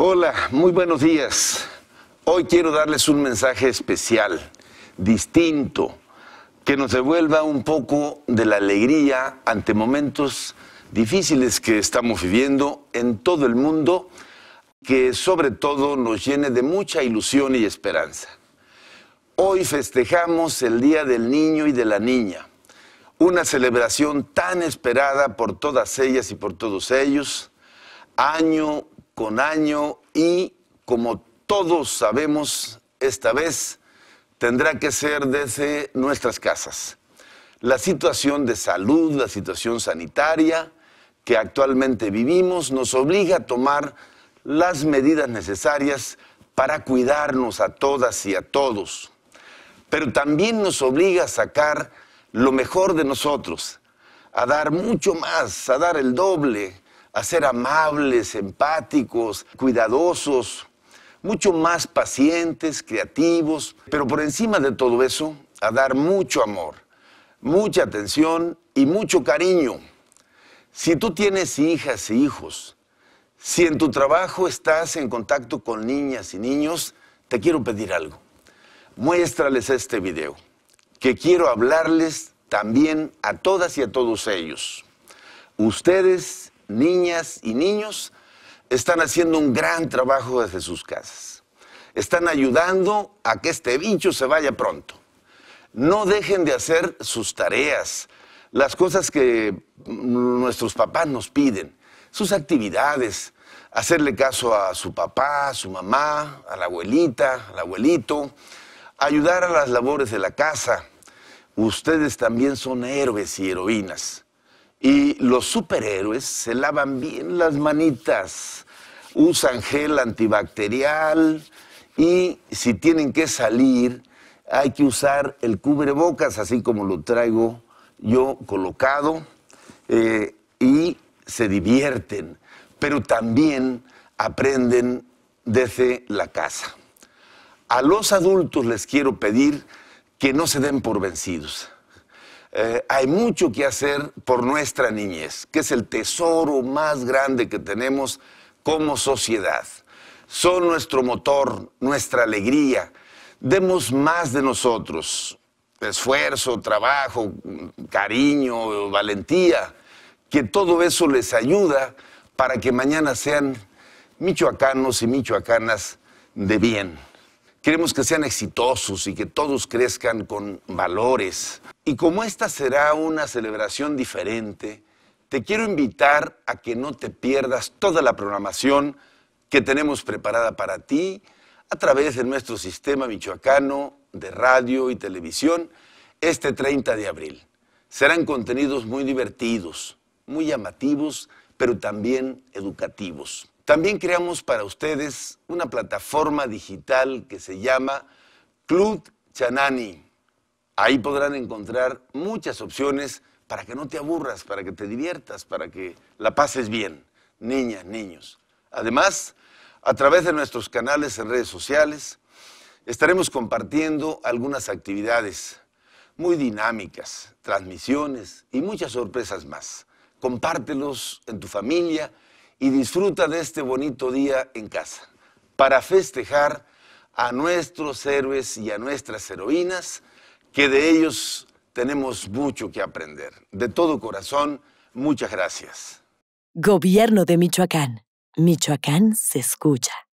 Hola, muy buenos días. Hoy quiero darles un mensaje especial, distinto, que nos devuelva un poco de la alegría ante momentos difíciles que estamos viviendo en todo el mundo, que sobre todo nos llene de mucha ilusión y esperanza. Hoy festejamos el Día del Niño y de la Niña, una celebración tan esperada por todas ellas y por todos ellos, año con año y como todos sabemos, esta vez tendrá que ser desde nuestras casas. La situación de salud, la situación sanitaria que actualmente vivimos nos obliga a tomar las medidas necesarias para cuidarnos a todas y a todos, pero también nos obliga a sacar lo mejor de nosotros, a dar mucho más, a dar el doble, a ser amables, empáticos, cuidadosos, mucho más pacientes, creativos, pero por encima de todo eso, a dar mucho amor, mucha atención y mucho cariño. Si tú tienes hijas e hijos, si en tu trabajo estás en contacto con niñas y niños, te quiero pedir algo. Muéstrales este video, que quiero hablarles también a todas y a todos ellos. Ustedes niñas y niños están haciendo un gran trabajo desde sus casas. Están ayudando a que este bicho se vaya pronto. No dejen de hacer sus tareas, las cosas que nuestros papás nos piden, sus actividades, hacerle caso a su papá, a su mamá, a la abuelita, al abuelito, ayudar a las labores de la casa. Ustedes también son héroes y heroínas. Y los superhéroes se lavan bien las manitas, usan gel antibacterial y si tienen que salir hay que usar el cubrebocas, así como lo traigo yo colocado, eh, y se divierten, pero también aprenden desde la casa. A los adultos les quiero pedir que no se den por vencidos eh, hay mucho que hacer por nuestra niñez, que es el tesoro más grande que tenemos como sociedad. Son nuestro motor, nuestra alegría. Demos más de nosotros, esfuerzo, trabajo, cariño, valentía, que todo eso les ayuda para que mañana sean michoacanos y michoacanas de bien. Queremos que sean exitosos y que todos crezcan con valores. Y como esta será una celebración diferente, te quiero invitar a que no te pierdas toda la programación que tenemos preparada para ti a través de nuestro sistema michoacano de radio y televisión este 30 de abril. Serán contenidos muy divertidos, muy llamativos, pero también educativos. También creamos para ustedes una plataforma digital que se llama Club Chanani. Ahí podrán encontrar muchas opciones para que no te aburras, para que te diviertas, para que la pases bien, niñas, niños. Además, a través de nuestros canales en redes sociales, estaremos compartiendo algunas actividades muy dinámicas, transmisiones y muchas sorpresas más. Compártelos en tu familia y disfruta de este bonito día en casa para festejar a nuestros héroes y a nuestras heroínas, que de ellos tenemos mucho que aprender. De todo corazón, muchas gracias. Gobierno de Michoacán. Michoacán se escucha.